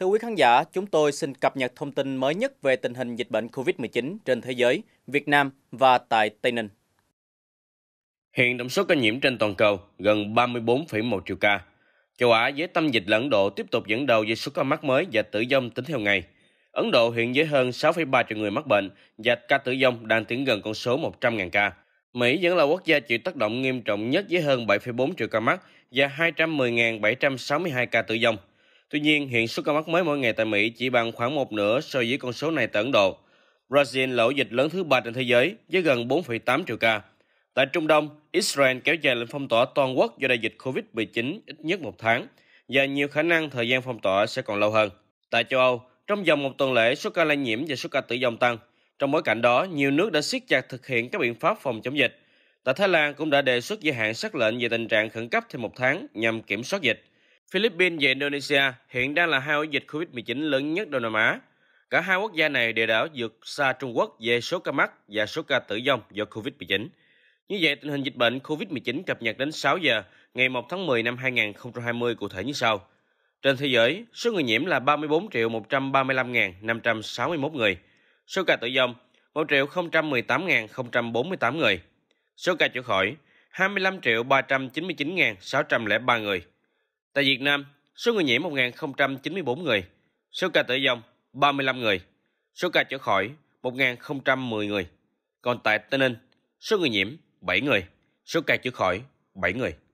Thưa quý khán giả, chúng tôi xin cập nhật thông tin mới nhất về tình hình dịch bệnh COVID-19 trên thế giới, Việt Nam và tại Tây Ninh. Hiện tổng số ca nhiễm trên toàn cầu gần 34,1 triệu ca. Châu Á với tâm dịch là Độ tiếp tục dẫn đầu về số ca mắc mới và tử vong tính theo ngày. Ấn Độ hiện với hơn 6,3 triệu người mắc bệnh và ca tử vong đang tiến gần con số 100.000 ca. Mỹ vẫn là quốc gia chịu tác động nghiêm trọng nhất với hơn 7,4 triệu ca mắc và 210.762 ca tử vong. Tuy nhiên, hiện số ca mắc mới mỗi ngày tại Mỹ chỉ bằng khoảng một nửa so với con số này tại Ấn Độ. Brazil là ổ dịch lớn thứ ba trên thế giới với gần 4,8 triệu ca. Tại Trung Đông, Israel kéo dài lệnh phong tỏa toàn quốc do đại dịch COVID-19 ít nhất một tháng và nhiều khả năng thời gian phong tỏa sẽ còn lâu hơn. Tại châu Âu, trong vòng một tuần lễ, số ca lây nhiễm và số ca tử vong tăng. Trong bối cảnh đó, nhiều nước đã siết chặt thực hiện các biện pháp phòng chống dịch. Tại Thái Lan cũng đã đề xuất gia hạn sắc lệnh về tình trạng khẩn cấp thêm một tháng nhằm kiểm soát dịch. Philippines và Indonesia hiện đang là hai ổ dịch COVID-19 lớn nhất Đông Nam Á. Cả hai quốc gia này đều đã vượt xa Trung Quốc về số ca mắc và số ca tử vong do COVID-19. Như vậy, tình hình dịch bệnh COVID-19 cập nhật đến 6 giờ ngày 1 tháng 10 năm 2020 cụ thể như sau. Trên thế giới, số người nhiễm là 34.135.561 người. Số ca tử vong 1.018.048 người. Số ca chữa khỏi 25.399.603 người Tại Việt Nam, số người nhiễm 1.094 người, số ca tử vong 35 người, số ca chữa khỏi 1.010 người. Còn tại Tây Ninh, số người nhiễm 7 người, số ca chữa khỏi 7 người.